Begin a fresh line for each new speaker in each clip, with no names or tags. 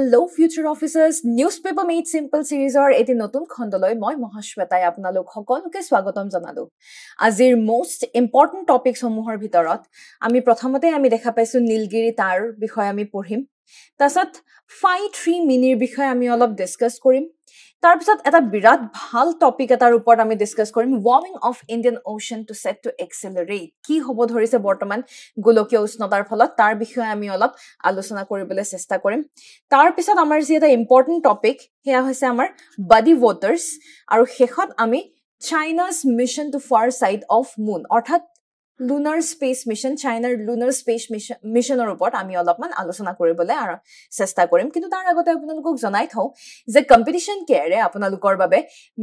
Hello' future officers newspaper made simple চিৰিজৰ এটি নতুন খণ্ডলৈ মই মহাশ্বেতাই আপোনালোক সকলোকে স্বাগতম জনালোঁ আজিৰ মষ্ট ইম্পৰ্টেণ্ট টপিকসমূহৰ ভিতৰত আমি প্ৰথমতে আমি দেখা পাইছোঁ নীলগিৰি তাৰ বিষয়ে আমি পঢ়িম তাৰপাছত ফাইভ থ্ৰী মিনিৰ বিষয়ে আমি অলপ ডিছকাছ কৰিম তাৰপিছত এটা বিৰাট ভাল টপিক এটাৰ ওপৰত আমি ডিছকাছ কৰিম warming of Indian ocean to set to accelerate কি হ'ব ধৰিছে বৰ্তমান গোলকীয় উষ্ণতাৰ ফলত তাৰ বিষয়ে আমি অলপ আলোচনা কৰিবলৈ চেষ্টা কৰিম তাৰপিছত আমাৰ যি এটা ইম্পৰ্টেণ্ট টপিক সেয়া হৈছে আমাৰ বাডি ৱাটাৰ্ছ আৰু শেষত আমি China's mission to far side of moon অৰ্থাৎ লুনাৰ স্পেচ মিছন চাইনাৰ লুনাৰ স্পেচ মিছন মিছনৰ ওপৰত আমি অলপমান আলোচনা কৰিবলৈ চেষ্টা কৰিম কিন্তু তাৰ আগতে আপোনালোকক জনাই থওঁ যে কম্পিটিশ্যন কেয়াৰে আপোনালোকৰ বাবে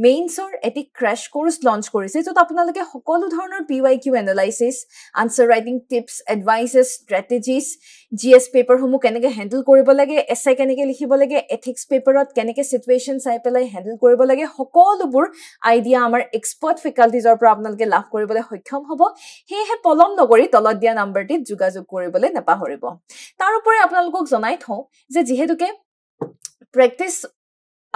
মেইনছৰ এটি ক্ৰেছ কোৰ্চ লঞ্চ কৰিছে য'ত আপোনালোকে সকলো ধৰণৰ P Y Q analysis answer writing tips advices strategies G S পেপাৰসমূহ কেনেকৈ হেণ্ডেল কৰিব লাগে এছ আই কেনেকৈ লিখিব লাগে এথিক্স পেপাৰত কেনেকৈ চিটুৱেশ্যন চাই পেলাই হেণ্ডেল কৰিব লাগে সকলোবোৰ আইডিয়া আমাৰ এক্সপাৰ্ট ফেকাল্টিজৰ পৰা আপোনালোকে লাভ কৰিবলৈ সক্ষম হ'ব সেয়েহে পলম নকৰি তলত দিয়া নাম্বাৰটিত যোগাযোগ কৰিবলৈ নাপাহৰিব তাৰোপৰি আপোনালোকক জনাই থওঁ যে যিহেতুকে প্ৰেক্টিছ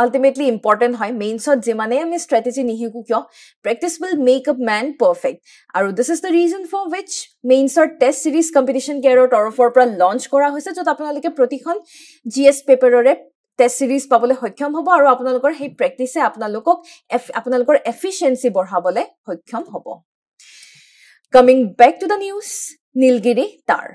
আল্টিমেটলি ইম্পৰ্টেণ্ট হয় মেইনছত যিমানেই আমি ষ্ট্ৰেটেজি নিশিকোঁ কিয় practice will make up man perfect আৰু this is the reason for which মেইনছৰ টেষ্ট ছিৰিজ কম্পিটিশ্যন কেয়াৰৰ তৰফৰ পৰা লঞ্চ কৰা হৈছে য'ত আপোনালোকে প্ৰতিখন জি এছ পেপাৰৰে টেষ্ট ছিৰিজ পাবলৈ সক্ষম হ'ব আৰু আপোনালোকৰ সেই প্ৰেক্টিছে আপোনালোকক আপোনালোকৰ এফিচিয়েঞ্চি বঢ়াবলৈ সক্ষম হ'ব coming back to the news Nilgiri তাৰ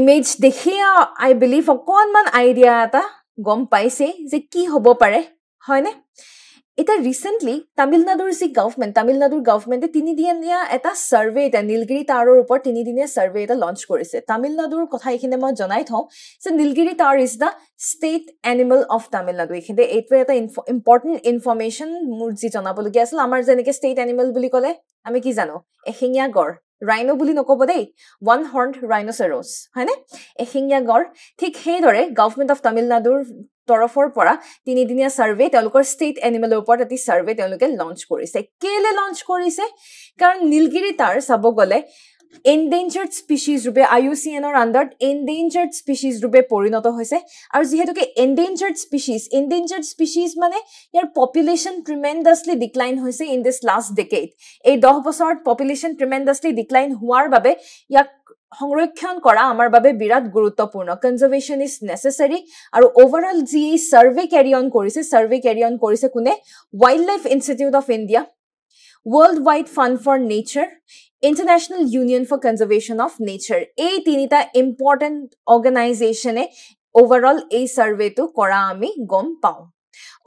ইমেজ দেখিয়ে আই বিলিভ অকণমান আইডিয়া এটা গম পাইছেই যে কি হ'ব পাৰে হয়নে এতিয়া ৰিচেণ্টলি তামিলনাডুৰ যি গভমেণ্ট তামিলনাডুৰ গভমেণ্টে তিনিদিনীয়া এটা চাৰ্ভে এতিয়া নীলগিৰি টাৱাৰৰ ওপৰত তিনিদিনীয়া ছাৰ্ভে এটা লঞ্চ কৰিছে তামিলনাডুৰ কথা এইখিনি মই জনাই থওঁ যে Nilgiri tahr is the state animal of Tamil Nadu এইখিনি এইটোৱে এটা ইনফ ইম্পৰ্টেণ্ট ইনফৰ্মেশ্যন মোৰ যি জনাবলগীয়া আছিল আমাৰ যেনেকৈ ষ্টেট এনিমেল বুলি ক'লে আমি কি জানো এশিঙীয়া গড় ৰাইন বুলি নকব দেই ওৱান হৰ্ণ ৰাইনচেৰছ হয়নে এশিঙীয়া গড় ঠিক সেইদৰে গভৰ্ণমেণ্ট অফ তামিলনাডুৰ তৰফৰ পৰা তিনিদিনীয়া ছাৰ্ভে তেওঁলোকৰ ষ্টেট এনিমেলৰ ওপৰত এটি ছাৰ্ভে তেওঁলোকে লঞ্চ কৰিছে কেলৈ লঞ্চ কৰিছে কাৰণ নীলগিৰি তাৰ চাব গ'লে এনডেঞ্জাৰ্ড স্পিচিজ ৰূপে আই ইউ চি এনৰ আণ্ডাৰত এনডেঞ্জাৰ্ড স্পিচিজ ৰূপে পৰিণত হৈছে আৰু যিহেতুকে এনডেঞ্জাৰ্ড স্পিচিজ এনডেঞ্জাৰ্ড স্পিচিজ মানে ইয়াৰ পপুলেশ্যন ট্ৰিমেণ্ডাছলি ডিক্লাইন হৈছে ইন দিছ লাষ্ট ডেকেইড এই দহ বছৰত পপুলেশ্যন ট্ৰিমেণ্ডাছলি ডিক্লাইন হোৱাৰ বাবে ইয়াক সংৰক্ষণ কৰা আমাৰ বাবে বিৰাট গুৰুত্বপূৰ্ণ কনজাৰ্ভেশ্যন ইজ নেচেচাৰী আৰু অ'ভাৰঅল যি চাৰ্ভে কেৰি অন কৰিছে চাৰ্ভে কেৰি অন কৰিছে কোনে wild life institute of India worldwide fund for nature international union for conservation of nature এই তিনিটা ইম্পৰ্টেণ্ট অৰ্গেনাইজেশ্যনে অভাৰঅল এই ছাৰ্ভেটো কৰা আমি গম পাওঁ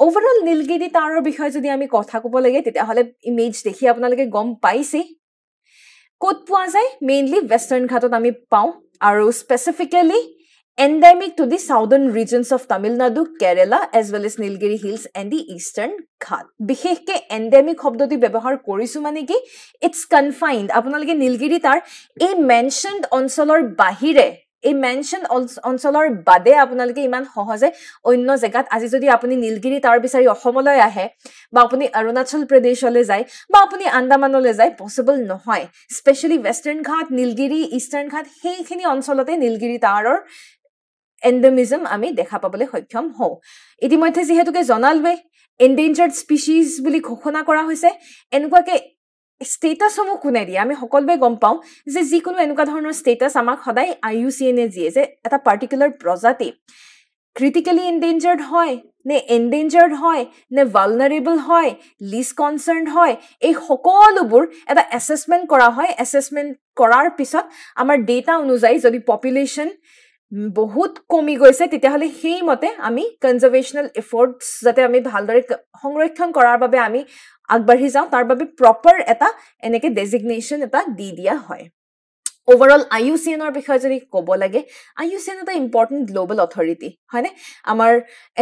অভাৰঅল নীলগিৰি তাঁৰৰ বিষয়ে যদি আমি কথা ক'ব লাগে তেতিয়াহ'লে ইমেজ দেখি আপোনালোকে গম পাইছেই ক'ত পোৱা যায় মেইনলি ৱেষ্টাৰ্ণ ঘাটত আমি পাওঁ আৰু specifically endemic to the southern regions of Tamil Nadu, Kerala, as well as Nilgiri Hills and the Eastern Ghat. Bihekke endemic hobdodi bebahar korisumanegi, it's confined. Apunalge Nilgiri tar, a mentioned onsolar bahire. এই mention অঞ্চলৰ বাদে আপোনালোকে ইমান সহজে অন্য জেগাত আজি যদি আপুনি নীলগিৰি তাৰ বিচাৰি অসমলৈ আহে বা আপুনি অৰুণাচল প্ৰদেশলৈ যায় বা আপুনি আন্দামানলৈ যায় পচিবল নহয় স্পেচিয়েলি ৱেষ্টাৰ্ণ ঘাট নীলগিৰি ইষ্টাৰ্ণ ঘাট সেইখিনি অঞ্চলতে নীলগিৰি তাৰৰ এণ্ডেমিজম আমি দেখা পাবলৈ সক্ষম হওঁ ইতিমধ্যে যিহেতুকে জনালোৱে এণ্ডেঞ্জাৰ্ড স্পিচিজ বুলি ঘোষণা কৰা হৈছে এনেকুৱাকৈ ষ্টেটাছসমূহ কোনে দিয়ে আমি সকলোৱে গম পাওঁ যে যিকোনো এনেকুৱা ধৰণৰ ষ্টেটাছ আমাক সদায় আই ইউ চি এনে দিয়ে যে এটা পাৰ্টিকুলাৰ প্ৰজাতি ক্ৰিটিকেলি এণ্ডেঞ্জাৰ্ড হয় নে এণ্ডেঞ্জাৰ্ড হয় নে ভালনাৰেবল হয় লিজ কনচাৰ্ণ হয় এই সকলোবোৰ এটা এছেচমেণ্ট কৰা হয় এছেচমেণ্ট কৰাৰ পিছত আমাৰ ডেটা অনুযায়ী যদি পপুলেশ্যন বহুত কমি গৈছে তেতিয়াহ'লে সেইমতে আমি কনজাৰ্ভেশ্যনেল এফৰ্টছ যাতে আমি ভালদৰে সংৰক্ষণ কৰাৰ বাবে আমি আগবাঢ়ি যাওঁ তাৰ বাবে প্ৰপাৰ এটা এনেকৈ ডেজিগনেশ্যন এটা দি দিয়া হয় অভাৰঅল আই ইউ চি এনৰ বিষয়ে যদি ক'ব লাগে আই ইউ চি এন এটা ইম্পৰ্টেণ্ট গ্ল'বেল অথৰিটি হয়নে আমাৰ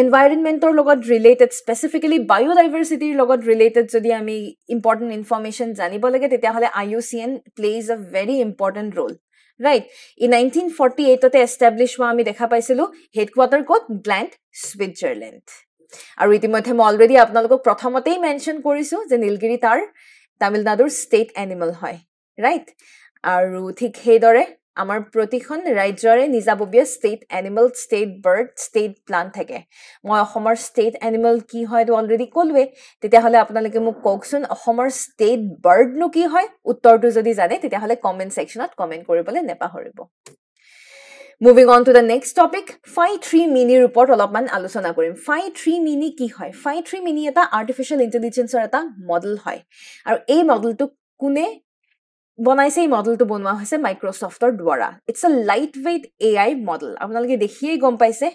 এনভাইৰনমেণ্টৰ লগত ৰিলেটেড স্পেচিফিকেলি বায়'ডাইভাৰ্চিটিৰ লগত ৰিলেটেড যদি আমি ইম্পৰ্টেণ্ট ইনফৰ্মেশ্যন জানিব লাগে তেতিয়াহ'লে I U C N plays a very important role right in nineteen forty এইটতে এষ্টাব্লিছ হোৱা আমি দেখা পাইছিলোঁ হেডকোৱাৰ্টাৰ ক'ত গ্লেণ্ড ছুইজাৰলেণ্ড আৰু ইতিমধ্যে মই অলৰেডি আপোনালোকক প্ৰথমতেই মেনশ্যন কৰিছোঁ যে নীলগিৰি তাৰ তামিলনাডুৰ ষ্টেট এনিমেল হয় ৰাইট আৰু ঠিক সেইদৰে আমাৰ প্ৰতিখন ৰাজ্যৰে নিজাববীয়া state animal state bird state plant থাকে মই অসমৰ ষ্টেট এনিমেল কি হয়তো অলৰেডি ক'লোৱেই তেতিয়াহ'লে আপোনালোকে মোক কওকচোন অসমৰ ষ্টেট বাৰ্ডনো কি হয় উত্তৰটো যদি জানে তেতিয়াহ'লে কমেণ্ট ছেকশ্যনত কমেণ্ট কৰিবলৈ নেপাহৰিব moving on to the next topic Phi three মিনিৰ ওপৰত অলপমান আলোচনা কৰিম ফাই থ্ৰী মিনি কি হয় ফাই থ্ৰী মিনি এটা আৰ্টিফিচিয়েল ইণ্টেলিজেঞ্চৰ এটা মডেল হয় আৰু এই মডেলটোক কোনে বনাইছে এই মডেলটো বনোৱা হৈছে মাইক্ৰ'ছফ্টৰ দ্বাৰা it's a light weight A I model আপোনালোকে দেখিয়েই গম পাইছে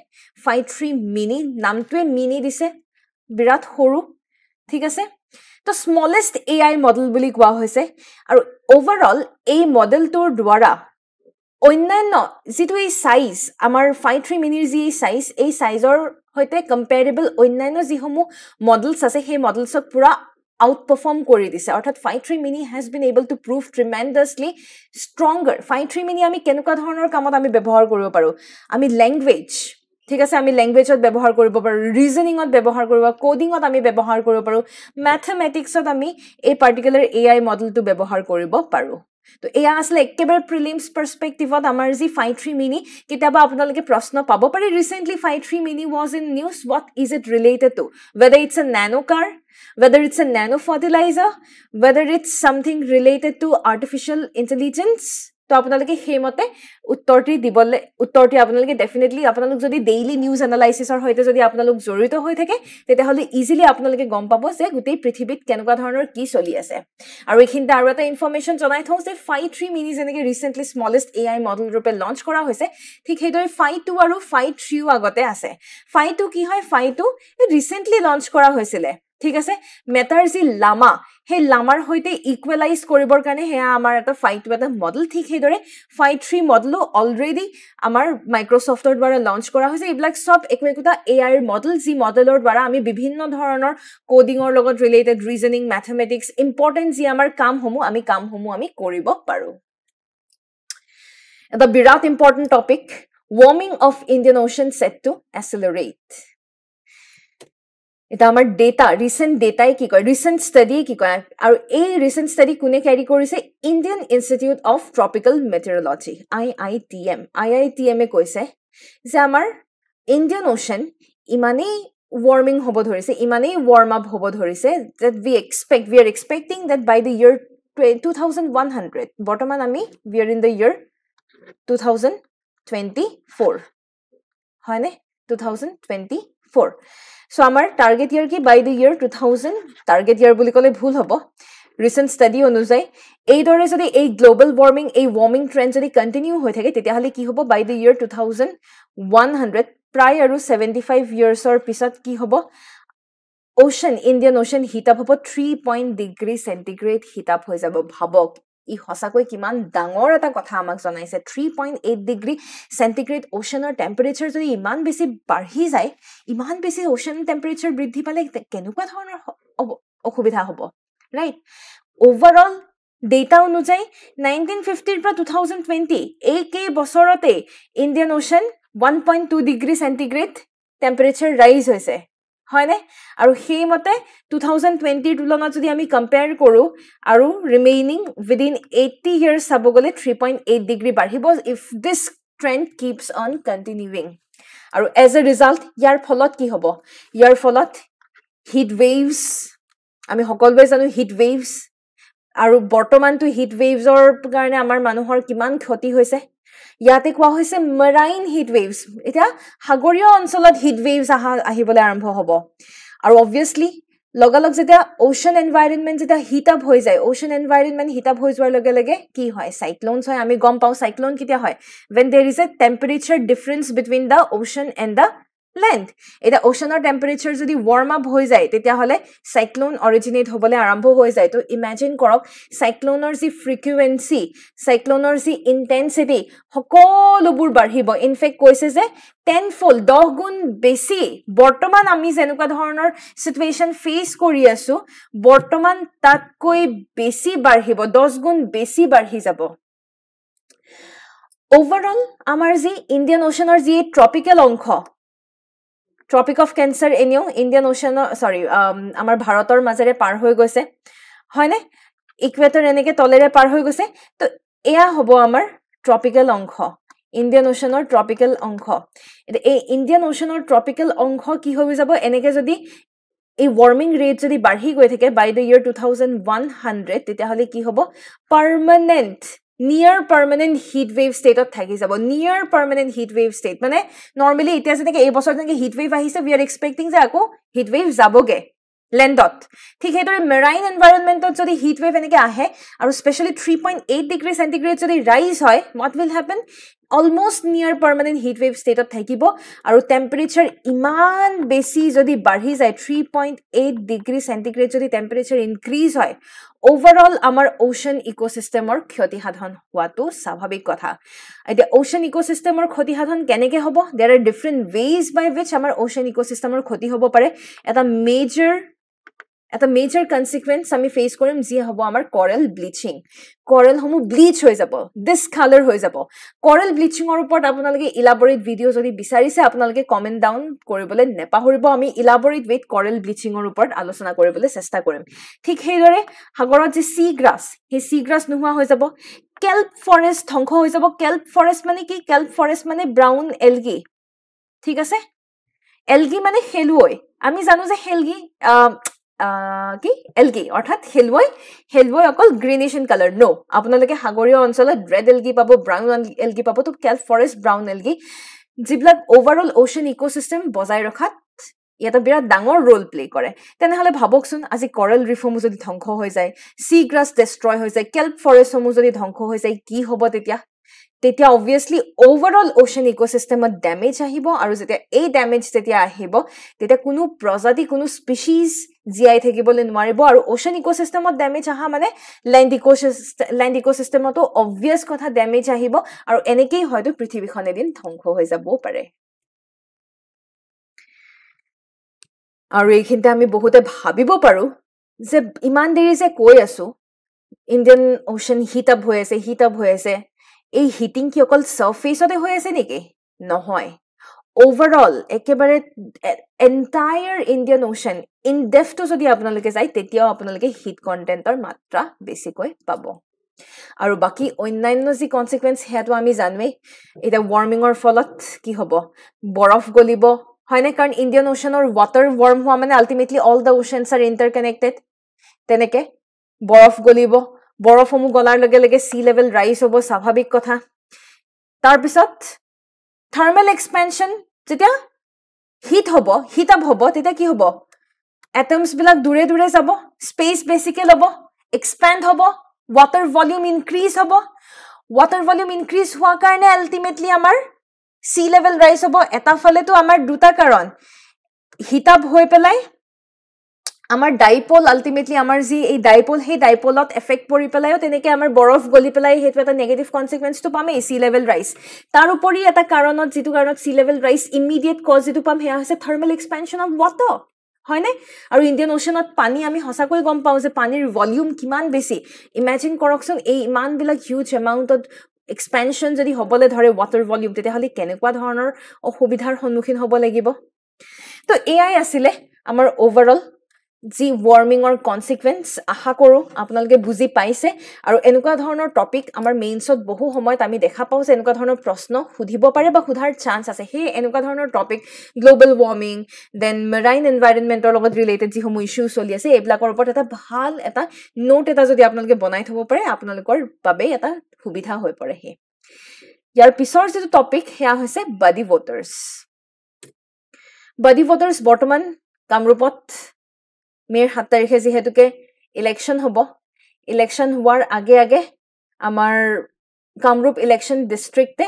ফাইভ থ্ৰী মিনি নামটোৱে মিনি দিছে বিৰাট সৰু ঠিক আছে তো স্মলেষ্ট এ আই মডেল বুলি কোৱা হৈছে আৰু অভাৰঅল এই মডেলটোৰ দ্বাৰা অন্যান্য যিটো এই চাইজ আমাৰ ফাইভ থ্ৰী মিনিৰ যি চাইজ এই চাইজৰ সৈতে কম্পেৰেবল অন্যান্য যিসমূহ মডেলছ আছে সেই মডেলছত পূৰা আউটপাৰফৰ্ম কৰি দিছে অৰ্থাৎ five three mini has been able to prove tremendously stronger five three mini আমি কেনেকুৱা ধৰণৰ কামত আমি ব্যৱহাৰ কৰিব পাৰোঁ আমি লেংগুৱেজ ঠিক আছে আমি লেংগুৱেজত ব্যৱহাৰ কৰিব পাৰোঁ ৰিজনিঙত ব্যৱহাৰ কৰিব কডিঙত আমি ব্যৱহাৰ কৰিব পাৰোঁ মেথমেটিক্সত আমি এই পাৰ্টিকুলাৰ এ আই মডেলটো ব্যৱহাৰ কৰিব পাৰোঁ তো এয়া আছিলে একেবাৰে প্ৰিলিমছ পাৰ্চপেক্টিভত আমাৰ যি ফাইভ থ্ৰী মিনি কেতিয়াবা আপোনালোকে প্ৰশ্ন পাব পাৰে recently five three mini was in news what is it related to whether it's a nano car whether it's a nano fertilizer, whether it's something related to artificial intelligence, তো আপোনালোকে সেইমতে উত্তৰটি দিবলৈ উত্তৰটি আপোনালোকে ডেফিনেটলি আপোনালোক যদি ডেইলি নিউজ এনালাইচিছৰ সৈতে যদি আপোনালোক জড়িত হৈ থাকে তেতিয়াহ'লে ইজিলি আপোনালোকে গম পাব যে গোটেই পৃথিৱীত কেনেকুৱা ধৰণৰ কি চলি আছে আৰু এইখিনিতে আৰু এটা ইনফৰ্মেশ্যন জনাই থওঁ যে ফাই থ্ৰী মিনি যেনেকৈ recently smallest A I model ৰূপে লঞ্চ কৰা হৈছে ঠিক সেইদৰে ফাই টু আৰু ফাই থ্ৰীও আগতে আছে ফাই টু কি হয় ফাই টু ৰিচেণ্টলি লঞ্চ কৰা হৈছিলে ঠিক আছে মেটাৰ যি লামা সেই লামাৰ সৈতে ইকুৱেলাইজ কৰিবৰ কাৰণে সেয়া আমাৰ এটা ফাইভ টু এটা মডেল ঠিক সেইদৰে ফাইভ থ্ৰী মডেলো অলৰেডি আমাৰ মাইক্ৰ'ছফ্টৰ দ্বাৰা লঞ্চ কৰা হৈছে এইবিলাক চব একো একোটা এ আইৰ মডেল যি মডেলৰ দ্বাৰা আমি বিভিন্ন ধৰণৰ কডিঙৰ লগত ৰিলেটেড ৰিজনিং মেথমেটিক্স ইম্পৰ্টেণ্ট যি আমাৰ কামসমূহ আমি কামসমূহ আমি কৰিব পাৰোঁ এটা বিৰাট important topic warming of Indian ocean set to accelerate এটা আমাৰ ডেটা ৰিচেণ্ট ডেটাই কি কয় ৰিচেণ্ট ষ্টাডিয়ে কি কয় আৰু এই ৰিচেণ্ট ষ্টাডি কোনে কেৰি কৰিছে Indian institute of tropical meteorology I I T M I I T এমে কৈছে যে আমাৰ ইণ্ডিয়ান অ'চেন ইমানেই ৱাৰ্মিং হ'ব ধৰিছে ইমানেই ৱাৰ্ম আপ হ'ব ধৰিছে that we expect we are expecting that by the year two thousand one hundred বৰ্তমান আমি we are in the year two thousand twenty four হয়নে two thousand twenty four so' আমাৰ target ইয়াৰ কি by the year two thousand target ইয়াৰ বুলি ক'লে ভুল হ'ব ৰিচেণ্ট ষ্টাডি অনুযায়ী এইদৰে যদি এই গ্ল'বেল ৱাৰ্মিং এই ৱাৰ্মিং ট্ৰেণ্ড যদি কণ্টিনিউ হৈ থাকে তেতিয়াহ'লে কি হ'ব by the year two thousand one hundred প্ৰায় আৰু ছেভেণ্টি ফাইভ ইয়েৰ্ছৰ পিছত কি হ'ব ocean Indian ocean heat up হ'ব three point degree centigrade heat up হৈ যাব ভাবক ই সঁচাকৈ কিমান ডাঙৰ এটা কথা আমাক জনাইছে three point eight degree centigrade অ'চেনৰ টেম্পাৰেচাৰ যদি ইমান বেছি বাঢ়ি যায় ইমান বেছি অ'চেন টেম্পাৰেচাৰ বৃদ্ধি পালে কেনেকুৱা ধৰণৰ অসুবিধা হ'ব ৰাইট অ'ভাৰঅল ডেটা অনুযায়ী নাইনটিন ফিফটিৰ পৰা টু থাউজেণ্ড টুৱেণ্টি এইকেই বছৰতে Indian ocean one point two degree centigrade temperature rise হৈছে হয়নে আৰু সেইমতে টু থাউজেণ্ড টুৱেণ্টিৰ তুলনাত যদি আমি কম্পেয়াৰ কৰোঁ আৰু ৰিমেইনিং উইডিন এইটটি ইয়েৰ্ছ চাব গ'লে থ্ৰী পইণ্ট এইট ডিগ্ৰী বাঢ়িব if this trend keeps on continuing আৰু এজ এ ৰিজাল্ট ইয়াৰ ফলত কি হ'ব ইয়াৰ ফলত হিট ৱেভছ আমি সকলোৱে জানো হিট ৱেভছ আৰু বৰ্তমানটো হিট ৱেভছৰ কাৰণে আমাৰ মানুহৰ কিমান ক্ষতি হৈছে ইয়াতে কোৱা হৈছে মেৰাইন হিট ৱেভছ এতিয়া সাগৰীয় অঞ্চলত হিট ৱেভছ আহা আহিবলৈ আৰম্ভ হ'ব আৰু অবভিয়াছলি লগে লগ যেতিয়া অ'চন এনভাইৰনমেণ্ট যেতিয়া হিট আপ হৈ যায় অ'চন এনভাইৰনমেণ্ট হিট আপ হৈ যোৱাৰ লগে লগে কি হয় চাইক্লনছ হয় আমি গম পাওঁ চাইক্লন কেতিয়া হয় when there is a temperature difference between the ocean and the land এতিয়া অ'চেনৰ টেম্পাৰেচাৰ যদি ৱাৰ্ম আপ হৈ যায় তেতিয়াহ'লে চাইক্লোন অৰিজিনেট হ'বলৈ আৰম্ভ হৈ যায় তো ইমেজিন কৰক চাইক্লোনৰ যি ফ্ৰিকুৱেঞ্চি চাইক্লোনৰ যি ইণ্টেনচিটি সকলোবোৰ বাঢ়িব ইনফেক্ট কৈছে যে টেন ফল্ড দহ গুণ বেছি বৰ্তমান আমি যেনেকুৱা ধৰণৰ চিটুৱেশ্যন ফেচ কৰি আছোঁ বৰ্তমান তাতকৈ বেছি বাঢ়িব দহ গুণ বেছি বাঢ়ি যাব অভাৰঅল আমাৰ যি ইণ্ডিয়ান অ'চেনৰ যি ট্ৰপিকেল অংশ ট্ৰপিক অফ কেঞ্চাৰ এনেও ইণ্ডিয়ান অ'চিয়ানৰ চৰি আমাৰ ভাৰতৰ মাজেৰে পাৰ হৈ গৈছে হয়নে ইকুৱেটৰ এনেকৈ তলেৰে পাৰ হৈ গৈছে তো এয়া হ'ব আমাৰ ট্ৰপিকেল অংশ ইণ্ডিয়ান অ'চিয়ানৰ ট্ৰপিকেল অংশ এতিয়া এই ইণ্ডিয়ান অ'চিয়ানৰ ট্ৰপিকেল অংশ কি হৈ যাব এনেকৈ যদি এই ৱাৰ্মিং ৰেট যদি বাঢ়ি গৈ থাকে by the year two thousand one hundred তেতিয়াহ'লে কি হ'ব পাৰ্মানেণ্ট নিয়াৰ পাৰ্মানেণ্ট হিট ৱেভ ষ্টেটত থাকি যাব near permanent heat wave state মানে নৰ্মেলি এতিয়া যেনেকৈ এইবছৰ যেনেকৈ হিট ৱেভ আহিছে উই আৰ এক্সপেক্টিং যে আকৌ হিট ৱেভ যাবগৈ লেণ্ডত ঠিক সেইদৰে মেৰাইন এনভাইৰনমেণ্টত যদি হিট ৱেভ এনেকৈ আহে আৰু specially three point eight degree centigrade যদি ৰাইজ হয় what will happen almost near permanent heat wave ষ্টেটত থাকিব আৰু টেম্পেৰেচাৰ ইমান বেছি যদি বাঢ়ি যায় three point eight degree centigrade যদি টেম্পেৰেচাৰ ইনক্ৰিজ হয় অভাৰঅল আমাৰ অ'চন ইক'চিষ্টেমৰ ক্ষতিসাধন হোৱাটো স্বাভাৱিক কথা এতিয়া অ'চন ইক'চিষ্টেমৰ ক্ষতিসাধন কেনেকৈ হ'ব there are different ways by which আমাৰ ইক' চিষ্টেমৰ ক্ষতি হ'ব পাৰে এটা মেজৰ এটা মেজৰ কনচিকুৱেঞ্চ আমি ফেচ কৰিম যিয়ে হ'ব আমাৰ কৰেল ব্লিচিং কৰেলসমূহ ব্লিচ হৈ যাব ডিছকালাৰ হৈ যাব কৰেল ব্লিচিঙৰ ওপৰত আপোনালোকে ইলাবৰেট ভিডিঅ' যদি বিচাৰিছে আপোনালোকে কমেণ্ট ডাউন কৰিবলৈ নেপাহৰিব আমি ইলাবৰেট উইথ কৰেল ব্লিচিঙৰ ওপৰত আলোচনা কৰিবলৈ চেষ্টা কৰিম ঠিক সেইদৰে সাগৰত যে চি গ্ৰাছ সেই চি গ্ৰাছ নোহোৱা হৈ যাব কেল্প ফৰেষ্ট ধ্বংস হৈ যাব কেল্প ফৰেষ্ট মানে কি কেল্প ফৰেষ্ট মানে ব্ৰাউন এলগি ঠিক আছে এলগি মানে খেলুৱৈ আমি জানো যে খেলগি আহ কি এল গি অৰ্থাৎ হেলৱৈ হেলৱৈ অকল গ্ৰীণিছ ইন কালাৰ ন' আপোনালোকে সাগৰীয় অঞ্চলত ৰেড এলগি পাব ব্ৰাউন এল গি পাব তো কেল ফৰেষ্ট ব্ৰাউন এলগি গি যিবিলাক অভাৰঅল অ'চিয়ান ইক' চিষ্টেম বজাই ৰখাত ইয়াত বিৰাট ডাঙৰ ৰোল প্লে কৰে তেনেহ'লে ভাবকচোন আজি কৰেল ৰিফসমূহ যদি ধ্বংস হৈ যায় চি গ্ৰাছ ডেষ্ট্ৰয় হৈ যায় কেল্প ফৰেষ্টসমূহ যদি ধ্বংস হৈ যায় কি হ'ব তেতিয়া তেতিয়া অভিয়াছলি অভাৰঅল অ'চেন ইক'চিষ্টেমত ডেমেজ আহিব আৰু যেতিয়া এই ডেমেজ যেতিয়া আহিব তেতিয়া কোনো প্ৰজাতি কোনো স্পিচিজ জীয়াই থাকিবলৈ নোৱাৰিব আৰু অ'চেন ইক'চিষ্টেমত ডেমেজ অহা মানে লেণ্ড ইক'চিষ্টে লেণ্ড ইক'চিষ্টেমতো অবভিয়াছ কথা ডেমেজ আহিব আৰু এনেকেই হয়তো পৃথিৱীখন এদিন ধ্বংস হৈ যাবও পাৰে আৰু এইখিনিতে আমি বহুতে ভাবিব পাৰোঁ যে ইমান দেৰি যে কৈ আছোঁ ইণ্ডিয়ান অ'চেন হিট আপ হৈ আছে হিট আপ হৈ আছে এই হিটিং কি অকল চাৰ্ফেচতে হৈ আছে নেকি নহয় অভাৰঅল একেবাৰে entire Indian ocean in depth যদি আপোনালোকে যায় তেতিয়াও আপোনালোকে হিট কণ্টেণ্টৰ মাত্ৰা বেছিকৈ পাব আৰু বাকী অন্যান্য যি কনচিকুৱেঞ্চ সেয়াটো আমি জানোৱেই এতিয়া ৱাৰ্মিঙৰ ফলত কি হ'ব বৰফ গলিব হয়নে কাৰণ ইণ্ডিয়ান অ'চেনৰ ৱাটাৰ ৱাৰ্ম হোৱা মানে ultimately all the oceans are interconnected তেনেকৈ বৰফ গলিব বৰফসমূহ গলাৰ লগে লগে চি লেভেল ৰাইজ হ'ব স্বাভাৱিক কথা তাৰপিছত থাৰ্মেল এক্সপেনশ্যন যেতিয়া হিট হ'ব হিট আপ হ'ব তেতিয়া কি হ'ব এটমছবিলাক দূৰে দূৰে যাব স্পেচ বেছিকৈ ল'ব এক্সপেণ্ড হ'ব ৱাটাৰ ভলিউম ইনক্ৰিজ হ'ব ৱাটাৰ ভলিউম ইনক্ৰিজ হোৱাৰ কাৰণে আল্টিমেটলি আমাৰ চি লেভেল ৰাইজ হ'ব এটা ফালেতো আমাৰ দুটা কাৰণ হিট আপ হৈ পেলাই আমাৰ ডাইপল আল্টিমেটলি আমাৰ যি এই ডাইপল সেই ডাইপলত এফেক্ট পৰি পেলাইও তেনেকৈ আমাৰ বৰফ গলি পেলাই সেইটো এটা নেগেটিভ কনচিকুৱেঞ্চটো পামেই চি লেভেল ৰাইজ তাৰ উপৰি এটা কাৰণত যিটো কাৰণত sea level rise immediate cause যিটো পাম সেয়া হৈছে থাৰ্মেল এক্সপেঞ্চন অফ ৱাটাৰ হয়নে আৰু ইণ্ডিয়ান অ'চেনত পানী আমি সঁচাকৈ গম পাওঁ যে পানীৰ ভলিউম কিমান বেছি ইমেজিন কৰকচোন এই ইমানবিলাক হিউজ এমাউণ্টত এক্সপেনশ্যন যদি হ'বলৈ ধৰে ৱাটাৰ ভলিউম তেতিয়াহ'লে কেনেকুৱা ধৰণৰ অসুবিধাৰ সন্মুখীন হ'ব লাগিব তো এয়াই আছিলে আমাৰ অ'ভাৰঅল যি ৱাৰ্মিঙৰ কনচিকুৱেঞ্চ আশা কৰোঁ আপোনালোকে বুজি পাইছে আৰু এনেকুৱা ধৰণৰ টপিক আমাৰ মেইনছত বহু সময়ত আমি দেখা পাওঁ যে এনেকুৱা ধৰণৰ প্ৰশ্ন সুধিব পাৰে বা সোধাৰ চান্স আছে সেই এনেকুৱা ধৰণৰ topic global warming then marine এনভাইৰনমেণ্টৰ লগত ৰিলেটেড যিসমূহ ইছ্যু চলি আছে এইবিলাকৰ ওপৰত এটা ভাল এটা নোট এটা যদি আপোনালোকে বনাই থ'ব পাৰে আপোনালোকৰ বাবে এটা সুবিধা হৈ পৰে সেই ইয়াৰ পিছৰ যিটো টপিক সেয়া হৈছে বাডি ভোটাৰ্ছ বাডি ভোটাৰ্ছ বৰ্তমান কামৰূপত মে'ৰ সাত তাৰিখে যিহেতুকে ইলেকশ্যন হ'ব ইলেকশ্যন হোৱাৰ আগে আগে আমাৰ কামৰূপ ইলেকশ্যন ডিষ্ট্ৰিক্টে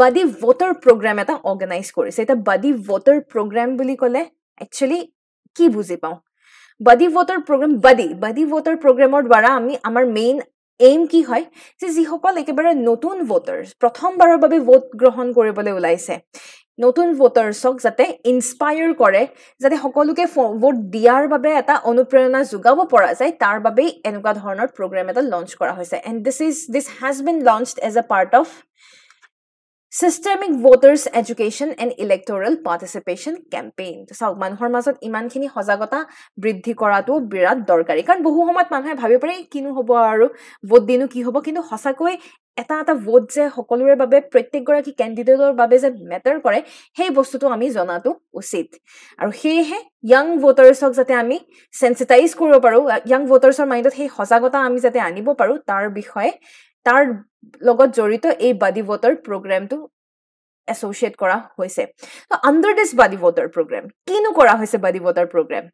বাদী ভোটাৰ প্ৰগ্ৰেম এটা অৰ্গেনাইজ কৰিছে এতিয়া বাদী ভোটাৰ প্ৰগ্ৰেম বুলি ক'লে একচুৱেলি কি বুজি পাওঁ বাদী ভোটাৰ প্ৰগ্ৰেম বাদী বাদী ভোটাৰ প্ৰগ্ৰেমৰ দ্বাৰা আমি আমাৰ মেইন এইম কি হয় যে যিসকল একেবাৰে নতুন ভোটাৰ প্ৰথমবাৰৰ বাবে ভোট গ্ৰহণ কৰিবলৈ ওলাইছে নতুন ভোটাৰ্ছক যাতে ইনস্পায়াৰ কৰে যাতে সকলোকে ভোট দিয়াৰ বাবে এটা অনুপ্ৰেৰণা যোগাব পৰা যায় তাৰ বাবেই এনেকুৱা ধৰণৰ প্ৰগ্ৰেম এটা লঞ্চ কৰা হৈছে and this is this has been launch as a part of Systemic voters education and electoral participation campaign. চাওক মানুহৰ মাজত ইমানখিনি সজাগতা বৃদ্ধি কৰাটো বিৰাট দৰকাৰী কাৰণ বহু সময়ত মানুহে ভাবি পাৰে কিনো হ'ব আৰু ভোট দিনো কি হ'ব কিন্তু সঁচাকৈ এটা এটা ভোট যে সকলোৰে বাবে প্ৰত্যেকগৰাকী কেণ্ডিডেটৰ বাবে যে মেটাৰ কৰে সেই বস্তুটো আমি জনাটো উচিত আৰু সেয়েহে য়াং ভোটাৰ্ছক যাতে আমি চেঞ্চিটাইজ কৰিব পাৰোঁ য়াং ভোটাৰ্ছৰ মাইণ্ডত সেই সজাগতা আমি যাতে আনিব পাৰোঁ তাৰ লগত জড়িত এই বাদী ভোটৰ প্ৰগ্ৰেমটো এছ'চিয়েট কৰা হৈছে আণ্ডাৰ দিছ বাদী ভোটৰ প্ৰগ্ৰেম কিনো কৰা হৈছে বাদী ভোটৰ প্ৰগ্ৰেম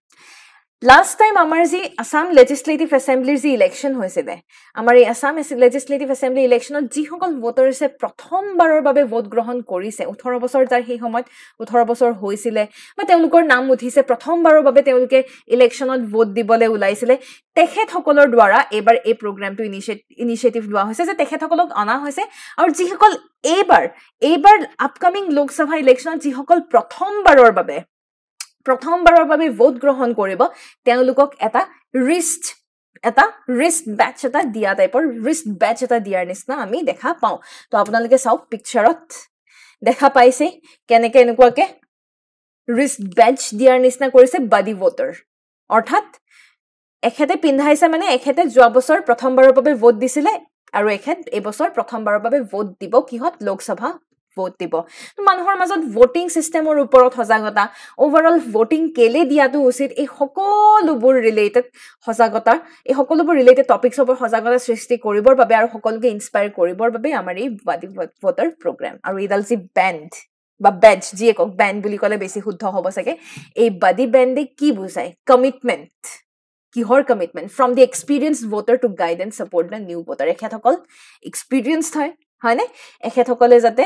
লাষ্ট টাইম আমাৰ যি আছাম লেজিছলেটিভ এছেম্বলিৰ যি ইলেকশ্যন হৈছিলে আমাৰ এই আছাম লেজিছলেটিভ এছেম্বলি ইলেকশ্যনত যিসকল ভোটাৰ্ছে প্ৰথমবাৰৰ বাবে ভোট গ্ৰহণ কৰিছে ওঠৰ বছৰ যাৰ সেই সময়ত ওঠৰ বছৰ হৈছিলে বা তেওঁলোকৰ নাম উঠিছে প্ৰথমবাৰৰ বাবে তেওঁলোকে ইলেকশ্যনত ভোট দিবলৈ ওলাইছিলে তেখেতসকলৰ দ্বাৰা এইবাৰ এই প্ৰগ্ৰেমটো ইনিচিয়ে ইনিচিয়েটিভ লোৱা হৈছে যে তেখেতসকলক অনা হৈছে আৰু যিসকল এইবাৰ এইবাৰ আপকামিং লোকসভা ইলেকশ্যনত যিসকল প্ৰথমবাৰৰ বাবে প্ৰথমবাৰৰ বাবে ভোট গ্ৰহণ কৰিব তেওঁলোকক এটা ৰিষ্ট এটা ৰিষ্ট বেটচ এটা দিয়া টাইপৰ ৰিষ্ট বেটচ এটা দিয়াৰ নিচিনা আমি দেখা পাওঁ তো আপোনালোকে চাওক পিকচাৰত দেখা পাইছে কেনেকৈ এনেকুৱাকৈ ৰিষ্ট বেটচ দিয়াৰ নিচিনা কৰিছে বাদি ভোটৰ অৰ্থাৎ এখেতে পিন্ধাইছে মানে এখেতে যোৱা বছৰ প্ৰথমবাৰৰ বাবে ভোট দিছিলে আৰু এখেত এইবছৰ প্ৰথমবাৰৰ বাবে ভোট দিব কিহত লোকসভা ভোট দিব মানুহৰ মাজত ভোটিং ছিষ্টেমৰ ওপৰত সজাগতা অভাৰঅল ভোটিং কেলে দিয়াটো উচিত এই সকলোবোৰ ৰিলেটেড সজাগতা এই সকলোবোৰ ৰিলেটেড টপিকছৰ সজাগতা সৃষ্টি কৰিবৰ বাবে আৰু সকলোকে ইনস্পায়াৰ কৰিবৰ বাবে আমাৰ এই বাদী ভোটাৰ প্ৰগ্ৰেম আৰু এইডাল যি বেণ্ড বা বেড যিয়ে কওক বেণ্ড বুলি ক'লে বেছি শুদ্ধ হ'ব চাগে এই বাদী বেণ্ডে কি বুজায় কমিটমেণ্ট কিহৰ commitment from the experience voter to guide and support the new voter এখেতসকল এক্সপিৰিয়েঞ্চ হয় হয়নে এখেতসকলে যাতে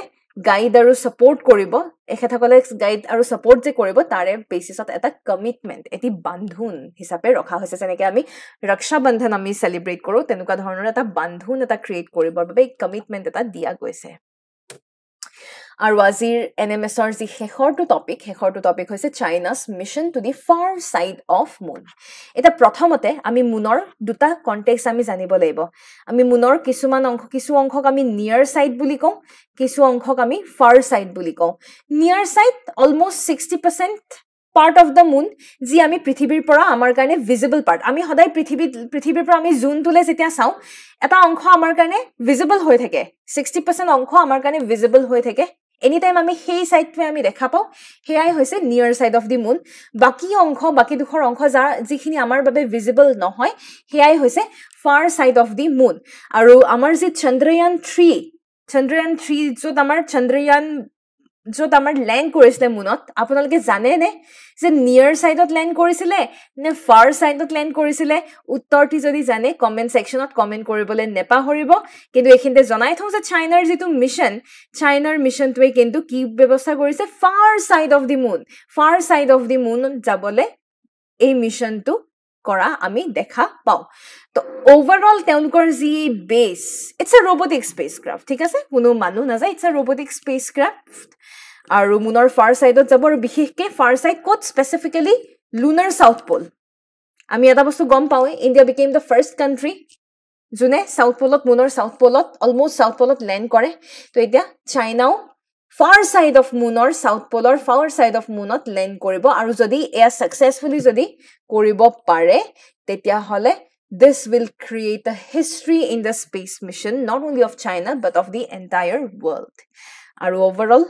গাইড আৰু ছাপৰ্ট কৰিব এখেতসকলে গাইড আৰু ছাপৰ্ট যে কৰিব তাৰে বেচিছত এটা কমিটমেণ্ট এটি বান্ধোন হিচাপে ৰখা হৈছে যেনেকে আমি ৰক্ষা বন্ধন আমি চেলিব্ৰেট কৰো তেনেকুৱা ধৰণৰ এটা বান্ধোন এটা ক্ৰিয়েট কৰিবৰ বাবে এই কমিটমেণ্ট এটা দিয়া গৈছে আৰু আজিৰ এন এম এছৰ যি শেষৰটো টপিক শেষৰটো টপিক হৈছে China's mission to the far side of moon এতিয়া প্ৰথমতে আমি মুনৰ দুটা কণ্টেক্স আমি জানিব লাগিব আমি মুনৰ কিছুমান অংশ কিছু অংশক আমি নিয়াৰ চাইড বুলি কওঁ কিছু অংশক আমি ফাৰ চাইড বুলি কওঁ near side almost sixty percent part of the moon যি আমি পৃথিৱীৰ পৰা আমাৰ কাৰণে ভিজিবল পাৰ্ট আমি সদায় পৃথিৱীত পৃথিৱীৰ পৰা আমি জুনটোলৈ যেতিয়া চাওঁ এটা অংশ আমাৰ কাৰণে ভিজিবল হৈ থাকে ছিক্সটি পাৰ্চেণ্ট অংশ আমাৰ কাৰণে ভিজিবল হৈ থাকে এনিটাইম আমি সেই চাইডটোৱে আমি দেখা পাওঁ সেয়াই হৈছে নিয়াৰ চাইড অফ দি মুন বাকী অংশ বাকী দুখৰ অংশ যাৰ যিখিনি আমাৰ বাবে ভিজিবল নহয় সেয়াই হৈছে ফাৰ চাইড অফ দি মুন আৰু আমাৰ যি চন্দ্ৰয়ান থ্ৰী চন্দ্ৰয়ান থ্ৰী য'ত আমাৰ চন্দ্ৰয়ান য'ত আমাৰ লেণ্ড কৰিছিলে মুনত আপোনালোকে জানেনে যে নিয়াৰ ছাইডত লেণ্ড কৰিছিলে নে ফাৰ ছাইডত লেণ্ড কৰিছিলে উত্তৰটি যদি জানে কমেণ্ট ছেকশ্যনত কমেণ্ট কৰিবলৈ নেপাহৰিব কিন্তু এইখিনিতে জনাই থওঁ যে চাইনাৰ যিটো মিছন চাইনাৰ মিছনটোৱে কিন্তু কি ব্যৱস্থা কৰিছে far side of the moon far side of the মুনত যাবলৈ এই মিছনটো কৰা আমি দেখা পাওঁ তো অভাৰঅল তেওঁলোকৰ যি base it's a robotic spacecraft ঠিক আছে কোনো মানুহ নাযায় it's a robotic spacecraft আৰু মুনৰ ফাৰ চাইডত যাব আৰু বিশেষকৈ ফাৰ চাইড ক'ত স্পেচিফিকেলি লুনাৰ চাউথ প'ল আমি এটা বস্তু গম পাওঁৱেই India became the first country যোনে চাউথ প'লত মুনৰ চাউথ প'লত অলমষ্ট চাউথ প'লত লেণ্ড কৰে তো এতিয়া চাইনাও ফাৰ ছাইড অফ মুনৰ চাউথ পলৰ ফাৰ ছাইড অফ মুনত লেণ্ড কৰিব আৰু যদি এয়া ছাকচেছফুলি যদি কৰিব পাৰে তেতিয়াহ'লে this will create the history in the space mission not only of China but of the entire world আৰু অভাৰঅল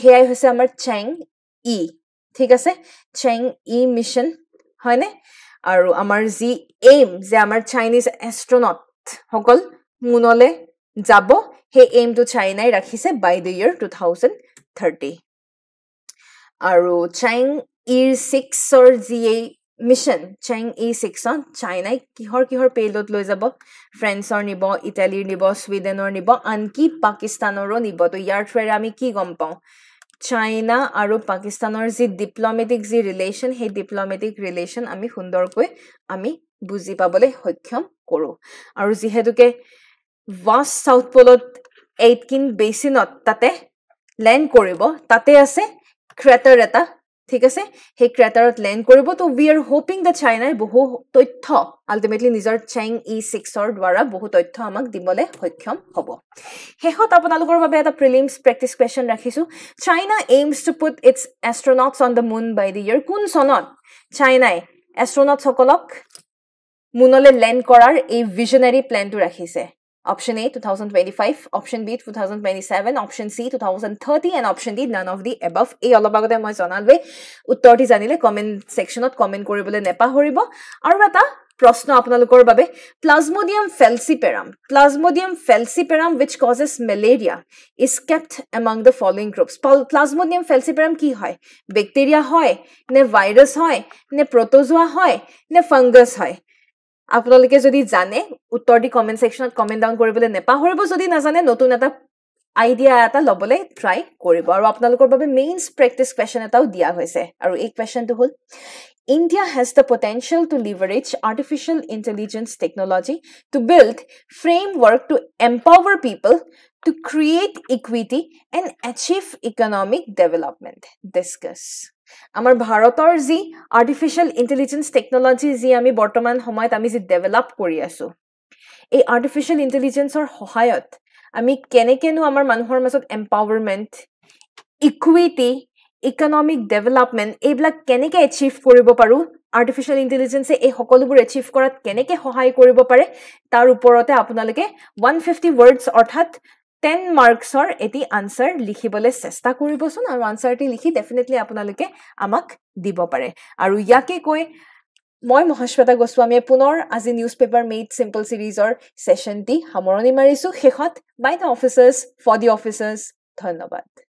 সেয়াই হৈছে আমাৰ চেং ই e, ঠিক আছে চেং ই মিছন হয়নে আৰু আমাৰ যি এইম যে আমাৰ চাইনিজ এষ্ট্ৰনট সকল মুনলৈ যাব সেই এইমটো চাইনাই ৰাখিছে by the year two thousand thirty আৰু চাইং ইৰ ছিক্সৰ যি এই মিছন চাইং ই ছিক্সত চাইনাই কিহৰ কিহৰ পেইলত লৈ যাব ফ্ৰেন্সৰ নিব ইটালীৰ নিব ছুইডেনৰ নিব আনকি পাকিস্তানৰো নিব তো ইয়াৰ থ্ৰুৰে আমি কি গম পাওঁ চাইনা আৰু পাকিস্তানৰ যি ডিপ্ল'মেটিক যি ৰিলেশ্যন সেই ডিপ্ল'মেটিক ৰিলেশ্যন আমি সুন্দৰকৈ আমি বুজি পাবলৈ সক্ষম কৰোঁ আৰু যিহেতুকে ৱাষ্ট ছাউথ প'লত এইটকিন বেচিনত তাতে লেণ্ড কৰিব তাতে আছে ক্ৰেটাৰ এটা ঠিক আছে সেই ক্ৰেটাৰত লেণ্ড কৰিব তো উই আৰ হোপিং দ্য চাইনাই বহু তথ্য আল্টিমেটলি নিজৰ চেং ই ছিক্সৰ দ্বাৰা বহু তথ্য আমাক দিবলৈ সক্ষম হ'ব শেষত আপোনালোকৰ বাবে এটা প্ৰিলিমছ প্ৰেক্টিচ কুৱেশ্যন ৰাখিছোঁ China aims to put its astronauts on the moon by the year কোন চনত চাইনাই এষ্ট্ৰনটছসকলক মুনলৈ লেণ্ড কৰাৰ এই ভিজনেৰী প্লেনটো ৰাখিছে option a 2025 option b 2027 option c 2030 and option d none of the above ei olobagote moi janalbe uttor ti janile comment sectionot comment koribole nepa horibo aru eta prashna apnalukor babe plasmodium falciparum plasmodium falciparum which causes malaria is kept among the following groups plasmodium falciparum ki hoy bacteria hoy ne virus hoy ne protozoa hoy ne fungus hoy আপোনালোকে যদি জানে উত্তৰ দি comment ছেকশ্যনত comment down কৰিবলৈ নেপাহৰিব যদি নাজানে নতুন এটা আইডিয়া এটা ল'বলৈ ট্ৰাই কৰিব আৰু আপোনালোকৰ বাবে মেইনছ প্ৰেক্টিচ কুৱেশ্যন এটাও দিয়া হৈছে আৰু এই কুৱেশ্যনটো হ'ল India has the potential to leverage artificial intelligence technology to build framework to empower people to create equity and achieve economic development. Discuss. আমাৰ ভাৰতৰ যি আৰ্টিফিচিয়েল ইণ্টেলিজেঞ্চ টেকন'লজি যি আমি বৰ্তমান সময়ত আমি যি ডেভেলপ কৰি আছোঁ এই আৰ্টিফিচিয়েল ইণ্টেলিজেঞ্চৰ সহায়ত আমি কেনেকৈনো আমাৰ মানুহৰ মাজত এম্পাৱাৰমেণ্ট ইকুইটি ইকনমিক ডেভেলপমেণ্ট এইবিলাক কেনেকৈ এচিভ কৰিব পাৰোঁ আৰ্টিফিচিয়েল ইণ্টেলিজেঞ্চে এই সকলোবোৰ এচিভ কৰাত কেনেকৈ সহায় কৰিব পাৰে তাৰ ওপৰতে আপোনালোকে ওৱান ফিফটি ৱৰ্ডছ অৰ্থাৎ টেন মাৰ্কছৰ এটি আনচাৰ লিখিবলৈ চেষ্টা কৰিবচোন আৰু আনচাৰটি লিখি ডেফিনেটলি আপোনালোকে আমাক দিব পাৰে আৰু ইয়াকে কৈ মই মহাশ্বেতা গোস্বামীয়ে পুনৰ আজি নিউজ পেপাৰ মেইড চিম্পল চিৰিজৰ চেশ্যনটি সামৰণি মাৰিছোঁ শেষত by the officers for the officers